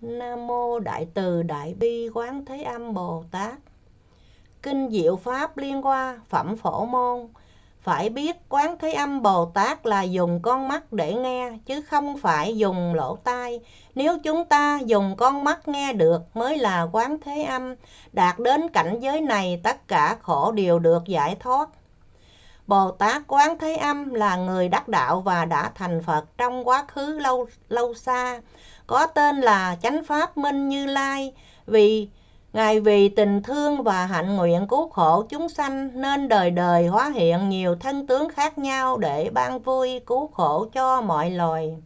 Nam mô Đại từ Đại bi Quán Thế Âm Bồ Tát. Kinh Diệu Pháp liên hoa phẩm phổ môn. Phải biết Quán Thế Âm Bồ Tát là dùng con mắt để nghe chứ không phải dùng lỗ tai. Nếu chúng ta dùng con mắt nghe được mới là Quán Thế Âm, đạt đến cảnh giới này tất cả khổ đều được giải thoát. Bồ Tát Quán Thế Âm là người đắc đạo và đã thành Phật trong quá khứ lâu lâu xa có tên là Chánh Pháp Minh Như Lai, vì Ngài vì tình thương và hạnh nguyện cứu khổ chúng sanh nên đời đời hóa hiện nhiều thân tướng khác nhau để ban vui cứu khổ cho mọi loài.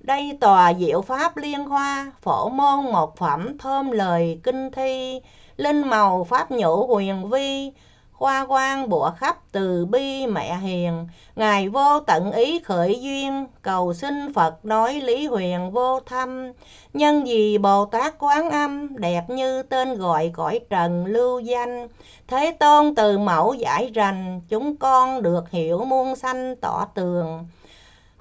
Đây tòa diệu pháp liên hoa, phổ môn một phẩm thơm lời kinh thi, linh màu pháp nhũ huyền vi, khoa quan bộ khắp từ bi mẹ hiền ngài vô tận ý khởi duyên cầu xin phật nói lý huyền vô thâm nhân vì bồ tát quán âm đẹp như tên gọi cõi trần lưu danh thế tôn từ mẫu giải rành chúng con được hiểu muôn sanh tỏ tường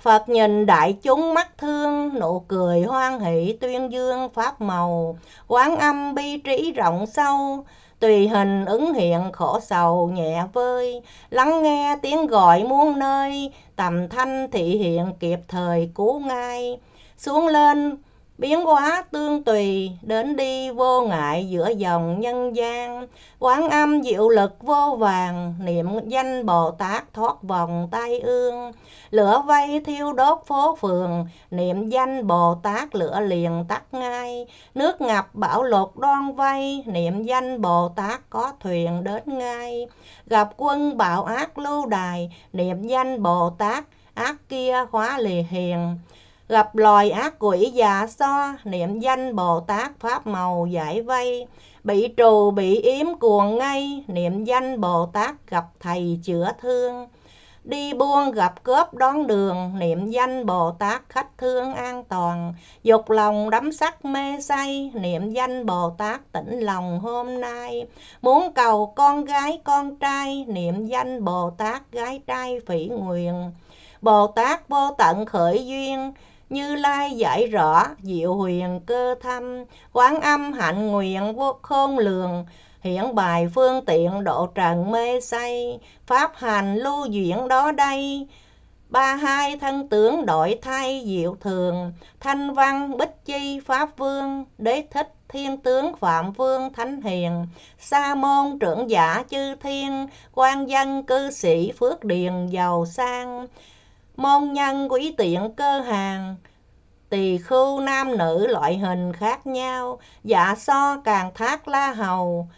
Phật nhìn đại chúng mắt thương, nụ cười hoan hỷ tuyên dương pháp màu, quán âm bi trí rộng sâu, tùy hình ứng hiện khổ sầu nhẹ vơi lắng nghe tiếng gọi muôn nơi tầm thanh thị hiện kịp thời cứu ngay xuống lên biến hóa tương tùy đến đi vô ngại giữa dòng nhân gian quán âm diệu lực vô vàng niệm danh bồ tát thoát vòng tay ương lửa vây thiêu đốt phố phường niệm danh bồ tát lửa liền tắt ngay nước ngập bão lột đoan vây niệm danh bồ tát có thuyền đến ngay gặp quân bạo ác lưu đài niệm danh bồ tát ác kia hóa lì hiền gặp loài ác quỷ già so niệm danh bồ tát pháp màu giải vây bị trù bị yếm cuồng ngay niệm danh bồ tát gặp thầy chữa thương đi buôn gặp cướp đón đường niệm danh bồ tát khách thương an toàn dục lòng đắm sắc mê say niệm danh bồ tát tỉnh lòng hôm nay muốn cầu con gái con trai niệm danh bồ tát gái trai phỉ nguyền bồ tát vô tận khởi duyên như Lai giải rõ, diệu huyền cơ thâm, quán âm hạnh nguyện vô khôn lường, hiển bài phương tiện độ trần mê say, pháp hành lưu duyển đó đây. Ba hai thân tướng đổi thay diệu thường, thanh văn bích chi pháp vương, đế thích thiên tướng phạm vương thánh hiền sa môn trưởng giả chư thiên quan dân cư sĩ phước điền giàu sang môn nhân quý tiện cơ hàng tỳ khưu nam nữ loại hình khác nhau dạ so càng thác la hầu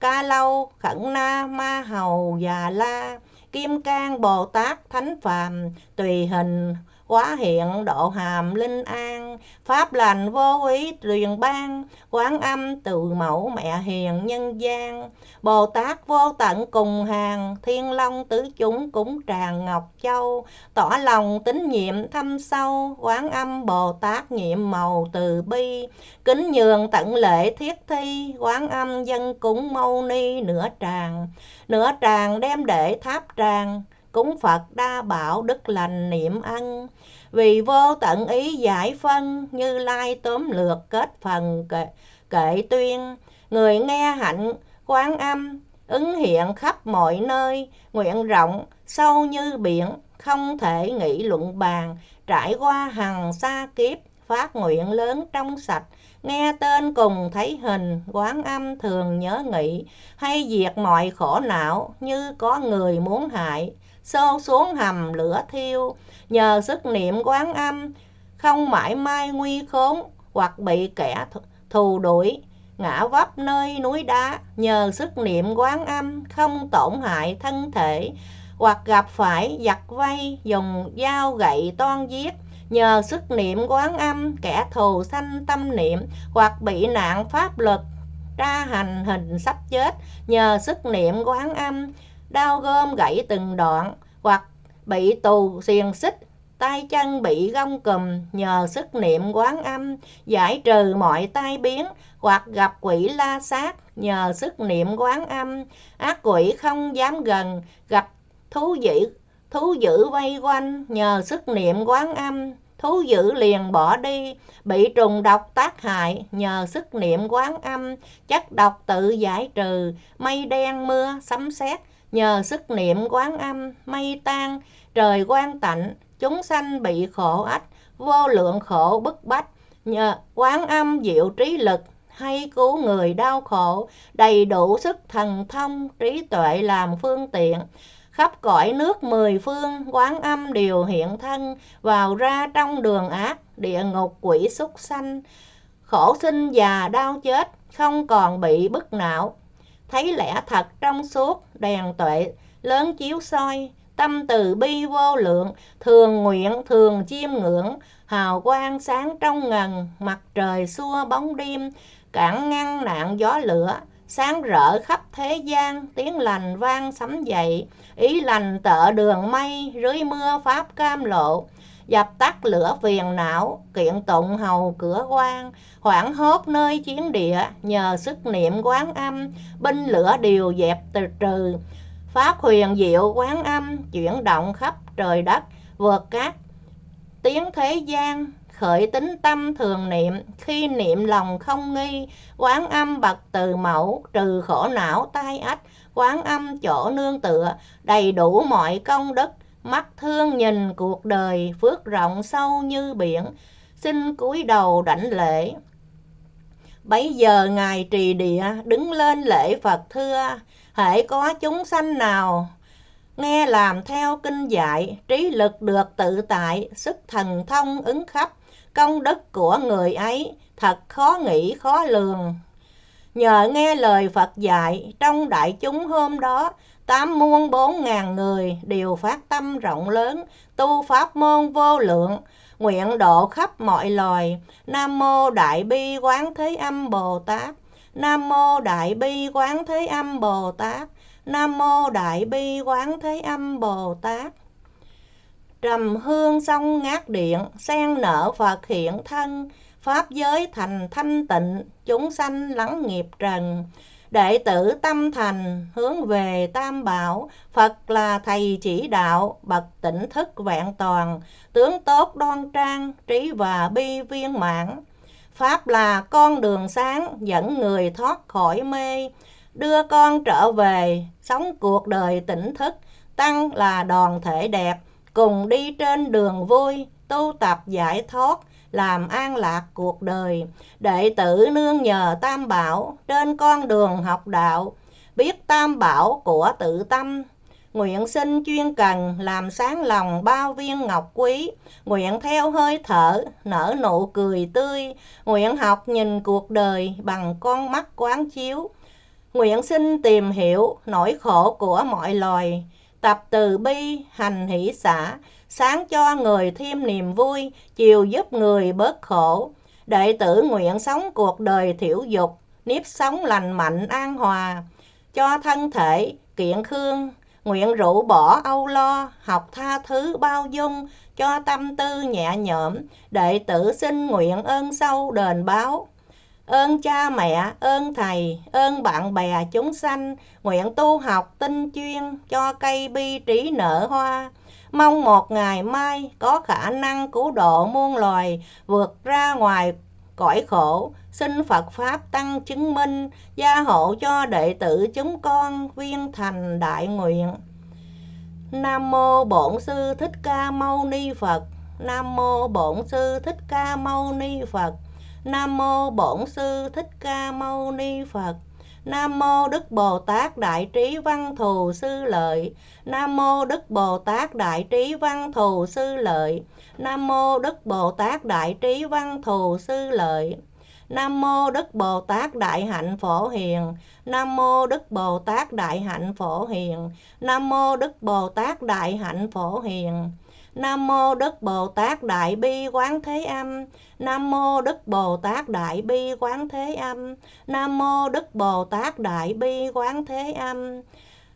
ca lâu khẩn na ma hầu già la kim cang bồ tát thánh phàm tùy hình quá hiện độ hàm linh an pháp lành vô ý truyền ban quán âm từ mẫu mẹ hiền nhân gian bồ tát vô tận cùng hàng thiên long tứ chúng cũng tràn ngọc châu tỏ lòng tín nhiệm thâm sâu quán âm bồ tát nhiệm màu từ bi kính nhường tận lễ thiết thi quán âm dân cúng mâu ni nửa tràng nửa tràng đem để tháp tràng cúng Phật đa bảo đức lành niệm ăn. Vì vô tận ý giải phân, như lai tóm lược kết phần kệ, kệ tuyên. Người nghe hạnh, quán âm, ứng hiện khắp mọi nơi, nguyện rộng, sâu như biển, không thể nghĩ luận bàn, trải qua hằng xa kiếp, phát nguyện lớn trong sạch, nghe tên cùng thấy hình, quán âm thường nhớ nghĩ, hay diệt mọi khổ não, như có người muốn hại, xô xuống hầm lửa thiêu, nhờ sức niệm quán âm, không mãi mai nguy khốn, hoặc bị kẻ thù đuổi, ngã vấp nơi núi đá, nhờ sức niệm quán âm, không tổn hại thân thể, hoặc gặp phải giặc vây, dùng dao gậy toan giết, nhờ sức niệm quán âm kẻ thù sanh tâm niệm hoặc bị nạn pháp luật ra hành hình sắp chết nhờ sức niệm quán âm đau gom gãy từng đoạn hoặc bị tù xiềng xích tay chân bị gông cùm nhờ sức niệm quán âm giải trừ mọi tai biến hoặc gặp quỷ la sát nhờ sức niệm quán âm ác quỷ không dám gần gặp thú dữ thú dữ vây quanh nhờ sức niệm quán âm thú dữ liền bỏ đi bị trùng độc tác hại nhờ sức niệm quán âm chất độc tự giải trừ mây đen mưa sấm sét nhờ sức niệm quán âm mây tan trời quang tạnh chúng sanh bị khổ ách vô lượng khổ bức bách nhờ quán âm diệu trí lực hay cứu người đau khổ đầy đủ sức thần thông trí tuệ làm phương tiện khắp cõi nước mười phương quán âm đều hiện thân vào ra trong đường ác địa ngục quỷ súc sanh khổ sinh già đau chết không còn bị bức não thấy lẽ thật trong suốt đèn tuệ lớn chiếu soi tâm từ bi vô lượng thường nguyện thường chiêm ngưỡng hào quang sáng trong ngần mặt trời xua bóng đêm cản ngăn nạn gió lửa sáng rỡ khắp thế gian, tiếng lành vang sấm dậy, ý lành tợ đường mây, rưới mưa pháp cam lộ, dập tắt lửa phiền não, kiện tụng hầu cửa quan, hoảng hốt nơi chiến địa, nhờ sức niệm quán âm, binh lửa điều dẹp từ trừ, pháp huyền diệu quán âm, chuyển động khắp trời đất, vượt các tiếng thế gian khởi tính tâm thường niệm, khi niệm lòng không nghi, quán âm bậc từ mẫu, trừ khổ não tai ách, quán âm chỗ nương tựa, đầy đủ mọi công đức, mắt thương nhìn cuộc đời, phước rộng sâu như biển, xin cúi đầu đảnh lễ. Bấy giờ Ngài trì địa đứng lên lễ Phật thưa, hễ có chúng sanh nào nghe làm theo kinh dạy, trí lực được tự tại, sức thần thông ứng khắp, Công đức của người ấy thật khó nghĩ khó lường. Nhờ nghe lời Phật dạy, trong đại chúng hôm đó, tám muôn bốn ngàn người đều phát tâm rộng lớn, tu pháp môn vô lượng, nguyện độ khắp mọi loài. Nam mô Đại Bi Quán Thế Âm Bồ Tát. Nam mô Đại Bi Quán Thế Âm Bồ Tát. Nam mô Đại Bi Quán Thế Âm Bồ Tát trầm hương sông ngát điện sen nở phật hiện thân pháp giới thành thanh tịnh chúng sanh lắng nghiệp trần đệ tử tâm thành hướng về tam bảo phật là thầy chỉ đạo bậc tỉnh thức vẹn toàn tướng tốt đoan trang trí và bi viên mãn pháp là con đường sáng dẫn người thoát khỏi mê đưa con trở về sống cuộc đời tỉnh thức tăng là đoàn thể đẹp cùng đi trên đường vui, tu tập giải thoát, làm an lạc cuộc đời. Đệ tử nương nhờ Tam Bảo trên con đường học đạo, biết Tam Bảo của tự tâm. Nguyện sinh chuyên cần làm sáng lòng bao viên ngọc quý, nguyện theo hơi thở, nở nụ cười tươi, nguyện học nhìn cuộc đời bằng con mắt quán chiếu. Nguyện sinh tìm hiểu nỗi khổ của mọi loài, tập từ bi, hành hỷ xã, sáng cho người thêm niềm vui, chiều giúp người bớt khổ. Đệ tử nguyện sống cuộc đời thiểu dục, nếp sống lành mạnh an hòa, cho thân thể kiện khương, nguyện rũ bỏ âu lo, học tha thứ bao dung, cho tâm tư nhẹ nhõm, đệ tử xin nguyện ơn sâu đền báo ơn cha mẹ, ơn thầy, ơn bạn bè chúng sanh, nguyện tu học tinh chuyên cho cây bi trí nở hoa. Mong một ngày mai có khả năng cứu độ muôn loài vượt ra ngoài cõi khổ, xin Phật Pháp tăng chứng minh, gia hộ cho đệ tử chúng con viên thành đại nguyện. Nam mô Bổn sư Thích Ca Mâu Ni Phật. Nam mô Bổn sư Thích Ca Mâu Ni Phật. Nam mô Bổn sư Thích Ca Mâu Ni Phật. Nam mô Đức Bồ Tát Đại Trí Văn Thù Sư Lợi. Nam mô Đức Bồ Tát Đại Trí Văn Thù Sư Lợi. Nam mô Đức Bồ Tát Đại Trí Văn Thù Sư Lợi. Nam mô Đức Bồ Tát Đại Hạnh Phổ Hiền. Nam mô Đức Bồ Tát Đại Hạnh Phổ Hiền. Nam mô Đức Bồ Tát Đại Hạnh Phổ Hiền. Nam mô Đức Bồ Tát Đại Bi Quán Thế Âm. Nam mô Đức Bồ Tát Đại Bi Quán Thế Âm. Nam mô Đức Bồ Tát Đại Bi Quán Thế Âm.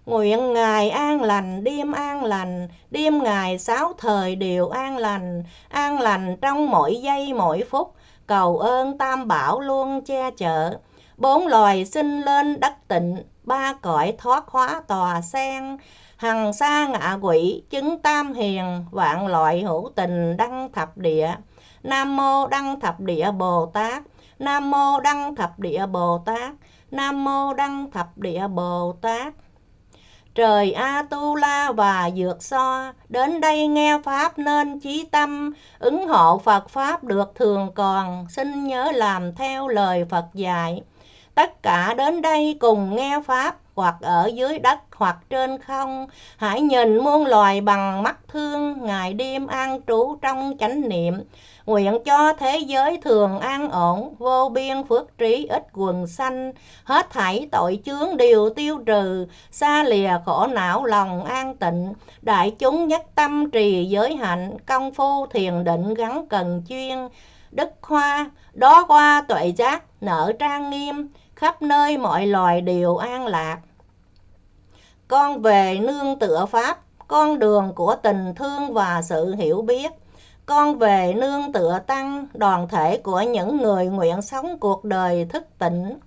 Nguyện ngài an lành, đêm an lành, đêm ngài sáu thời đều an lành, an lành trong mỗi giây mỗi phút, cầu ơn tam bảo luôn che chở. Bốn loài sinh lên đất tịnh, ba cõi thoát hóa tòa sen hằng xa ngạ quỷ chứng tam hiền vạn loại hữu tình đăng thập địa nam mô đăng thập địa bồ tát nam mô đăng thập địa bồ tát nam mô đăng thập địa bồ tát Trời A Tu La và Dược So, đến đây nghe Pháp nên chí tâm, ứng hộ Phật Pháp được thường còn, xin nhớ làm theo lời Phật dạy tất cả đến đây cùng nghe pháp hoặc ở dưới đất hoặc trên không hãy nhìn muôn loài bằng mắt thương ngày đêm an trú trong chánh niệm nguyện cho thế giới thường an ổn vô biên phước trí ít quần sanh hết thảy tội chướng đều tiêu trừ xa lìa khổ não lòng an tịnh đại chúng nhất tâm trì giới hạnh công phu thiền định gắn cần chuyên đức khoa đó qua tuệ giác, nở trang nghiêm, khắp nơi mọi loài đều an lạc. Con về nương tựa Pháp, con đường của tình thương và sự hiểu biết. Con về nương tựa Tăng, đoàn thể của những người nguyện sống cuộc đời thức tỉnh.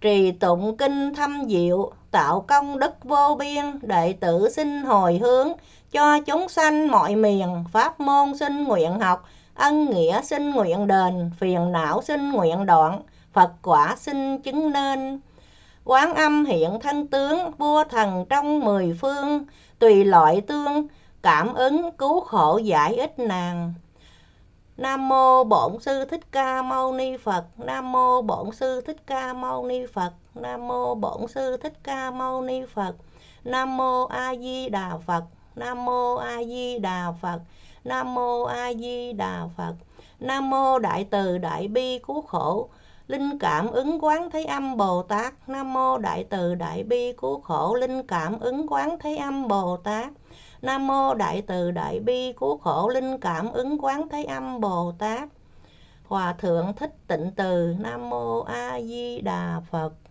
Trì tụng kinh thâm diệu, tạo công đức vô biên, đệ tử xin hồi hướng, cho chúng sanh mọi miền, pháp môn xin nguyện học, ân nghĩa xin nguyện đền, phiền não xin nguyện đoạn, Phật quả xin chứng nên. Quán âm hiện thân tướng, vua thần trong mười phương, tùy loại tương, cảm ứng cứu khổ giải ích nàng. Nam mô Bổn sư Thích Ca Mâu Ni Phật. Nam mô Bổn sư Thích Ca Mâu Ni Phật. Nam mô Bổn sư Thích Ca Mâu Ni Phật. Nam mô A Di Đà Phật. Nam mô A Di Đà Phật nam mô a di đà phật nam mô đại từ đại bi cứu khổ linh cảm ứng quán thế âm bồ tát nam mô đại từ đại bi cứu khổ linh cảm ứng quán thế âm bồ tát nam mô đại từ đại bi cứu khổ linh cảm ứng quán thế âm bồ tát hòa thượng thích tịnh từ nam mô a di đà phật